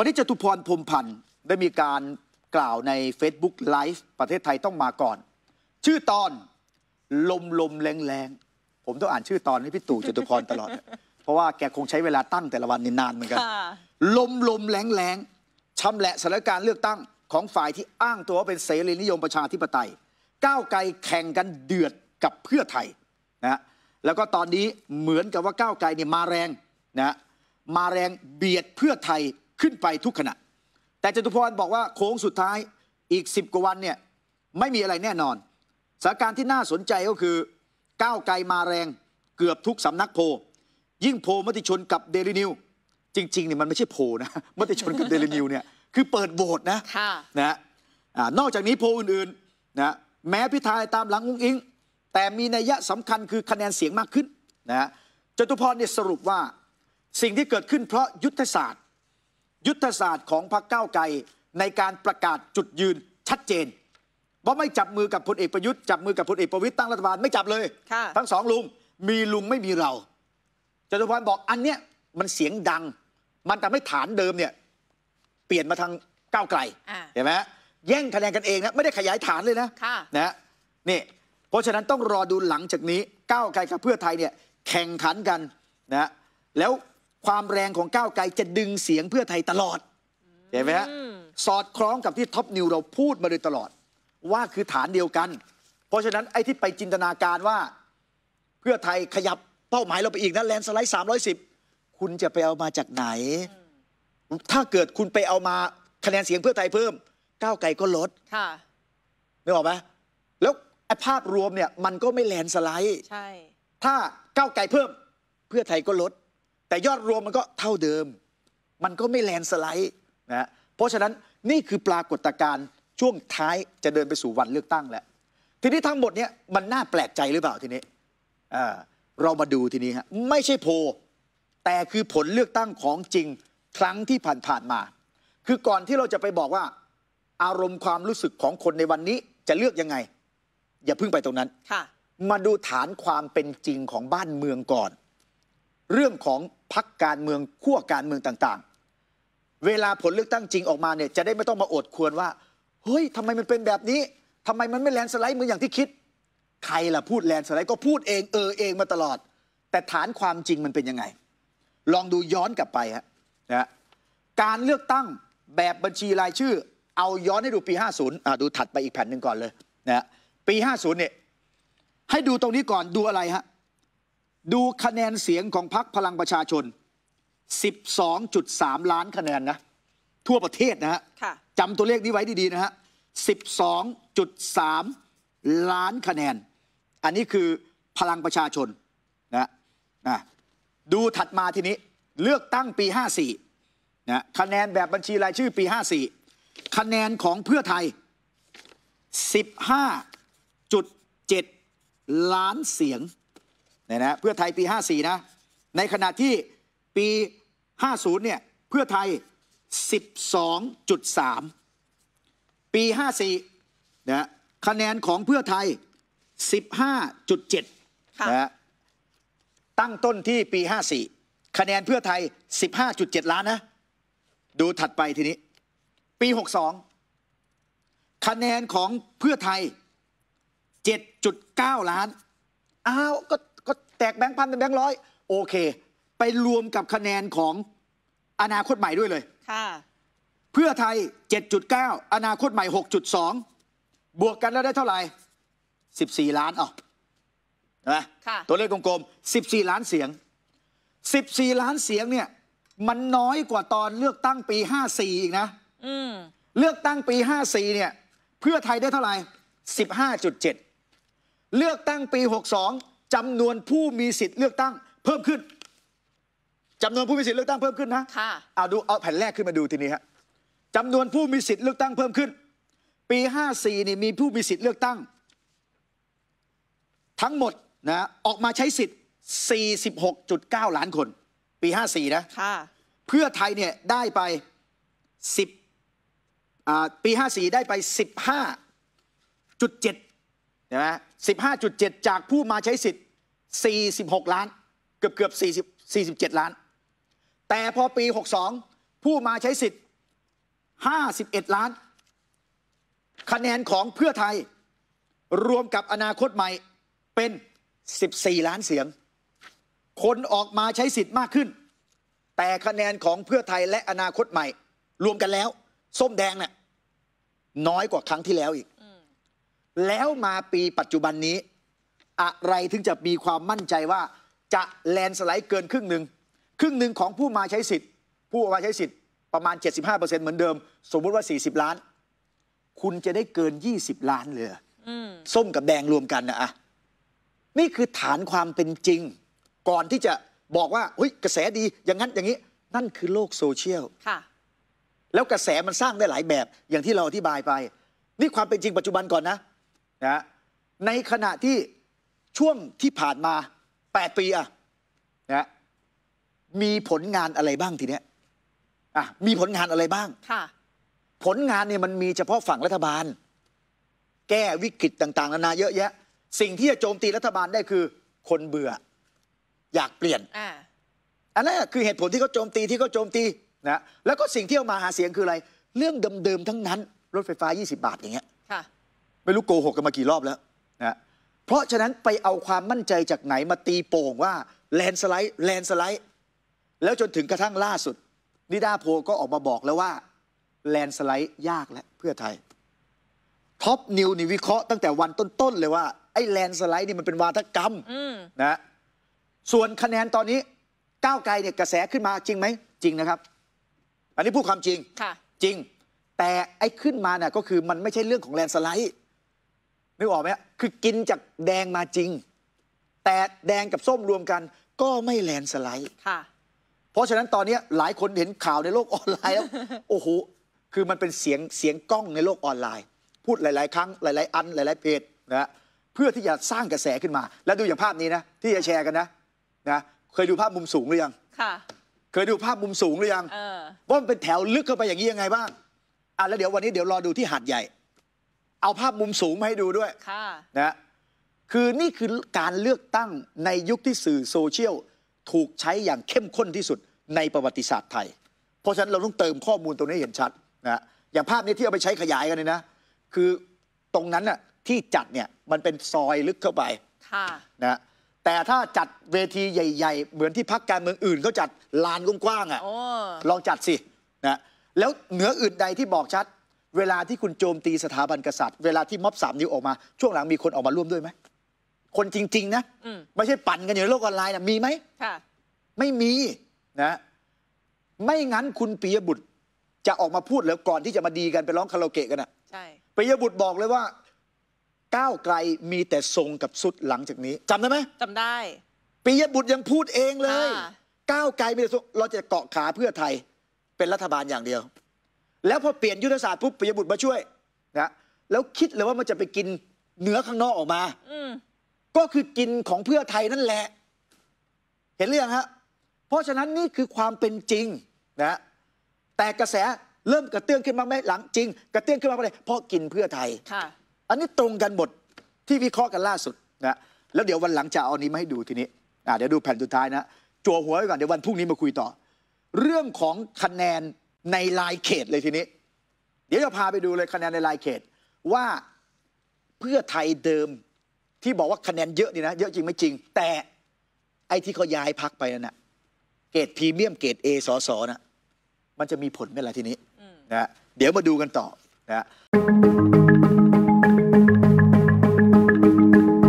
วันนี้จตุพรพรมพันธ์ได้มีการกล่าวใน Facebook Live ประเทศไทยต้องมาก่อน ชื่อตอนลมลมแรงแรงผมต้องอ่านชื่อตอนให้พี่ตู่จตุพรตลอด เพราะว่าแกคงใช้เวลาตั้งแต่ละวันนนานเหมือนกันลมลมแรงแรงชำแหละสถานการณ์เลือกตั้งของฝ่ายที่อ้างตัวว่าเป็นเสรีนิยมประชาธิปไตย ก้าวไกลแข่งกันเดือดกับเพื่อไทยนะแล้วก็ตอนนี้เหมือนกับว่าก้าวไกลเนี่ยมาแรงนะมาแรงเบียดเพื่อไทยขึ้นไปทุกขณะ แต่จตุพรบอกว่าโค้งสุดท้ายอีก 10 กว่าวันเนี่ย ไม่มีอะไรแน่นอน สถานการณ์ที่น่าสนใจก็คือก้าวไกลมาแรงเกือบทุกสำนักโพยิ่งโพมติชนกับเดลินิวจริงๆเนี่ยมันไม่ใช่โพนะมติชนกับเดลินิวเนี่ยคือเปิดโบสนะนะนอกจากนี้โพอื่นๆนะแม้พิธาตามหลังอุ้งอิงแต่มีนัยสำคัญคือคะแนนเสียงมากขึ้นนะจตุพรเนี่ยสรุปว่าสิ่งที่เกิดขึ้นเพราะยุทธศาสตร์ยุทธศาสตร์ของพรรคก้าวไกลในการประกาศจุดยืนชัดเจนว่าไม่จับมือกับพลเอกประยุทธ์จับมือกับพลเอกประวิตยตั้งรัฐบาลไม่จับเลยทั้งสองลุงมีลุงไม่มีเราจตุพรบอกอันเนี้ยมันเสียงดัง มันทำให้ฐานเดิมเนี่ยเปลี่ยนมาทางก้าวไกลเห็นไหมแย่งคะแนนกันเองนะไม่ได้ขยายฐานเลยนะนะนี่เพราะฉะนั้นต้องรอดูหลังจากนี้ก้าวไกลกับเพื่อไทยเนี่ยแข่งขันกันนะแล้วความแรงของก้าวไกลจะดึงเสียงเพื่อไทยตลอด เห็นไหมฮะ สอดคล้องกับที่ท็อปนิวเราพูดมาโดยตลอด ว่าคือฐานเดียวกัน เพราะฉะนั้นไอ้ที่ไปจินตนาการว่า เพื่อไทยขยับเป้าหมายเราไปอีกนะแลนสไลด์310 คุณจะไปเอามาจากไหน ถ้าเกิดคุณไปเอามาคะแนนเสียงเพื่อไทยเพิ่มก้าวไกลก็ลด ค่ะไม่บอกไหมแล้วภาพรวมเนี่ยมันก็ไม่แลนสไลด์ใช่ ถ้าก้าวไกลเพิ่มเพื่อไทยก็ลดแต่ยอดรวมมันก็เท่าเดิม มันก็ไม่แลนสไลด์นะเพราะฉะนั้นนี่คือปรากฏการณ์ช่วงท้ายจะเดินไปสู่วันเลือกตั้งแล้ว ทีนี้ทั้งหมดเนี่ยมันน่าแปลกใจหรือเปล่าทีนี้เรามาดูทีนี้ฮะไม่ใช่โพแต่คือผลเลือกตั้งของจริง ครั้งที่ผ่านๆมา คือก่อนที่เราจะไปบอกว่า อารมณ์ความรู้สึกของคนในวันนี้จะเลือกยังไง อย่าเพิ่งไปตรงนั้นมาดูฐานความเป็นจริงของบ้านเมืองก่อน เรื่องของพักการเมืองขั้วการเมืองต่างๆ เวลาผลเลือกตั้งจริงออกมาเนี่ยจะได้ไม่ต้องมาอดควรว่าเฮ้ยทำไมมันเป็นแบบนี้ทำไมมันไม่แลนสไลด์เหมือนอย่างที่คิด ใครล่ะพูดแลนสไลด์ก็พูดเองเออเองมาตลอดแต่ฐานความจริงมันเป็นยังไง ลองดูย้อนกลับไปฮะนะการเลือกตั้งแบบบัญชีรายชื่อ เอาย้อนให้ดูปี 50อ่าดูถัดไปอีกแผ่นหนึ่งก่อนเลยนะปี50เนี่ยให้ดูตรงนี้ก่อนดูอะไรฮะดูคะแนนเสียงของพักพลังประชาชน 12.3 ล้านคะแนนนะ ทั่วประเทศนะฮะจำตัวเลขนี้ไว้ดี ๆ นะฮะ 12.3 ล้านคะแนน อันนี้คือพลังประชาชนนะนะดูถัดมาทีนี้เลือกตั้งปี 54นะคะแนนแบบบัญชีรายชื่อปี 54 คะแนนของเพื่อไทย 15.7 ล้านเสียงนี่ยนะเพื่อไทยปี54นะในขณะที่ปี50เนี่ยเพื่อไทย12.3ปี54นะคะแนนของเพื่อไทย15.7นะตั้งต้นที่ปี54คะแนนเพื่อไทย15.7ล้านนะดูถัดไปทีนี้ ปี62คะแนนของเพื่อไทย7.9ล้านอ้าวก็แตกแบงค์พันเป็นแบงค์ร้อยโอเค ไปรวมกับคะแนนของอนาคตใหม่ด้วยเลยค่ะเพื่อไทย 7.9อนาคตใหม่ 6.2 บวกกันแล้วได้เท่าไหร่14ล้านอ่ะนะตัวเลขกลมๆ14ล้านเสียง14ล้านเสียงเนี่ย มันน้อยกว่าตอนเลือกตั้งปี 54อีกนะเลือกตั้งปี 54เนี่ย เพื่อไทยได้เท่าไหร่15.7เลือกตั้งปี62จำนวนผู้มีสิทธิ์เลือกตั้งเพิ่มขึ้นจำนวนผู้มีสิทธิ์เลือกตั้งเพิ่มขึ้นนะค่ะเอาดูเอาแผ่นแรกขึ้นมาดูทีนี้ฮะจำนวนผู้มีสิทธิ์เลือกตั้งเพิ่มขึ้น ปี 54นี่มีผู้มีสิทธิ์เลือกตั้ง ทั้งหมดนะออกมาใช้สิทธิ์46.9ล้านคนปี 54นะค่ะเพื่อไทยเนี่ยได้ไป10ปี54 ได้ไป 15.7ใช่ไหมสิบห้าจุดเจ็ดจากผู้มาใช้สิทธิ์สี่สิบหกล้าน เกือบเกือบสี่สิบสี่สิบเจ็ดล้าน แต่พอปีหกสองผู้มาใช้สิทธิ์ห้าสิบเอ็ดล้าน คะแนนของเพื่อไทย รวมกับอนาคตใหม่ เป็น 14 ล้านเสียง คนออกมาใช้สิทธิ์มากขึ้น แต่คะแนนของเพื่อไทยและอนาคตใหม่ รวมกันแล้ว ส้มแดงเนะ่ยน้อยกว่าครั้งที่แล้วอีกแล้วมาปีปัจจุบันนี้ อะไรถึงจะมีความมั่นใจว่าจะแลนสไลด์เกินครึ่งหนึ่งครึ่งหนึ่งของผู้มาใช้สิทธิ์ ผู้มาใช้สิทธิ์ประมาณ 75%เหมือนเดิม สมมุติว่า 40 ล้าน คุณจะได้เกิน 20 ล้านเลยส้มกับแดงรวมกันนะอะนี่คือฐานความเป็นจริง ก่อนที่จะบอกว่าเฮ้ยกระแสดีอย่างนั้นอย่างนี้ นั่นคือโลกโซเชียลแล้วกระแสมันสร้างได้หลายแบบอย่างที่เราอธิบายไปนี่ความเป็นจริงปัจจุบันก่อนนะนะในขณะที่ช่วงที่ผ่านมา8ปีอะนะมีผลงานอะไรบ้างทีเนี้ยอ่ะมีผลงานอะไรบ้างค่ะผลงานเนี่ยมันมีเฉพาะฝั่งรัฐบาล แก้วิกฤตต่างๆนานาเยอะแยะสิ่งที่จะโจมตีรัฐบาลได้คือ คนเบื่อ อยากเปลี่ยนอ่อันนั้นคือเหตุผลที่เขาโจมตีที่เขาโจมตีนะแล้วก็สิ่งที่เอามาหาเสียงคืออะไร เรื่องเดิมๆทั้งนั้น รถไฟฟ้า20บาทอย่างเงี้ยค่ะไม่รู้โกหกกันมากี่รอบแล้วนะ เพราะฉะนั้นไปเอาความมั่นใจจากไหนมาตีโป่งว่าแลนสไลด์แลนสไลด์แล้วจนถึงกระทั่งล่าสุดนิดาโพก็ออกมาบอกแล้วว่าแลนสไลด์ยากแล้วเพื่อไทย ท็อปนิวนี่วิเคราะห์ตั้งแต่วันต้นๆเลยว่าไอ้แลนสไลด์นี่มันเป็นวาทกรรมนะส่วนคะแนนตอนนี้ ก้าวไกลเนี่ยกระแสขึ้นมาจริงไหม จริงนะครับ อันนี้พูดความจริงจริง แต่ไอ้ขึ้นมาเนี่ยก็คือมันไม่ใช่เรื่องของแลนสไลด์นึกออกไหมคือกินจากแดงมาจริง แต่แดงกับส้มรวมกัน ก็ไม่แลนสไลด์เพราะฉะนั้นตอนนี้หลายคนเห็นข่าวในโลกออนไลน์แล้วโอ้โหคือมันเป็นเสียงเสียงกล้องในโลกออนไลน์ พูดหลาย ๆ ครั้งหลายๆ อันหลาย ๆ เพจนะเพื่อที่จะสร้างกระแสขึ้นมา แล้วดูอย่างภาพนี้นะ ที่จะแชร์กันนะนะ เคยดูภาพมุมสูงหรือยังค่ะเคยดูภาพมุมสูงหรือยังว่ามันเป็นแถวลึกเข้าไปอย่างนี้ยังไงบ้างอ่ะแล้วเดี๋ยววันนี้เดี๋ยวรอดูที่หาดใหญ่เอาภาพมุมสูงมาให้ดูด้วย ค่ะนะคือนี่คือการเลือกตั้งในยุคที่สื่อโซเชียล ถูกใช้อย่างเข้มข้นที่สุดในประวัติศาสตร์ไทย เพราะฉะนั้นเราต้องเติมข้อมูลตรงนี้เห็นชัดนะอย่างภาพนี้ที่เอาไปใช้ขยายกันเนี่ยนะ คือตรงนั้นน่ะที่จัดเนี่ยมันเป็นซอยลึกเข้าไปนะแต่ถ้าจัดเวทีใหญ่ๆ เหมือนที่พักการเมืองอื่นเขาจัดลานกว้างๆอ่ะลองจัดสิ นะแล้วเหนืออื่นใดที่บอกชัดเวลาที่คุณโจมตีสถาบันกษัตริย์ เวลาที่ม็อบสามนิ้วออกมา ช่วงหลังมีคนออกมาร่วมด้วยไหมคนจริง ๆนะไม่ใช่ปั่นกันอยู่ในโลกออนไลน์นะมีไหมไม่มีนะ ไม่งั้นคุณปียบุตรจะออกมาพูดแล้วก่อนที่จะมาดีกันไปร้องคาราโอเกะกันอ่ะปียบุตรบอกเลยว่า ก้าวไกลมีแต่ทรงกับสุดหลังจากนี้จำได้ไหมจำได้ปียบุตรยังพูดเองเลย ก้าวไกลมีแต่ทรงเราจะเกาะขาเพื่อไทยเป็นรัฐบาลอย่างเดียวแล้วพอเปลี่ยนยุทธศาสตร์ปุ๊บปิยบุตรมาช่วยนะแล้วคิดเลยว่ามันจะไปกิน เนื้อข้างนอกออกมาก็คือกินของเพื่อไทยนั่นแหละ เห็นเรื่องฮะเพราะฉะนั้นนี่คือความเป็นจริงนะแต่กระแสเริ่มกระเตื้องขึ้นมาไหมหลังจริง กระเตื้องขึ้นมาเพราะอะไรเพราะกินเพื่อไทยค่ะอันนี้ตรงกันหมดที่วิเคราะห์กันล่าสุดนะแล้วเดี๋ยววันหลังจะเอานนี้มาให้ดูทีนี้เดี๋ยวดูแผ่นสุดท้ายนะจั่วหัวไว้ก่อนเดี๋ยววันพรุ่งนี้มาคุยต่อ เรื่องของคะแนนในรายเขตเลยทีนี้ เดี๋ยวจะพาไปดูเลยคะแนนในรายเขต ว่าเพื่อไทยเดิมที่บอกว่าคะแนนเยอะนี่นะเยอะจริงไม่จริงแต่ไอ้ที่เขาย้ายพักไปนั่นนะเกรดพรีเมียมเกรดเอสอสอนะมันจะมีผลไหมล่ะทีนี้นะเดี๋ยวมาดูกันต่อนะ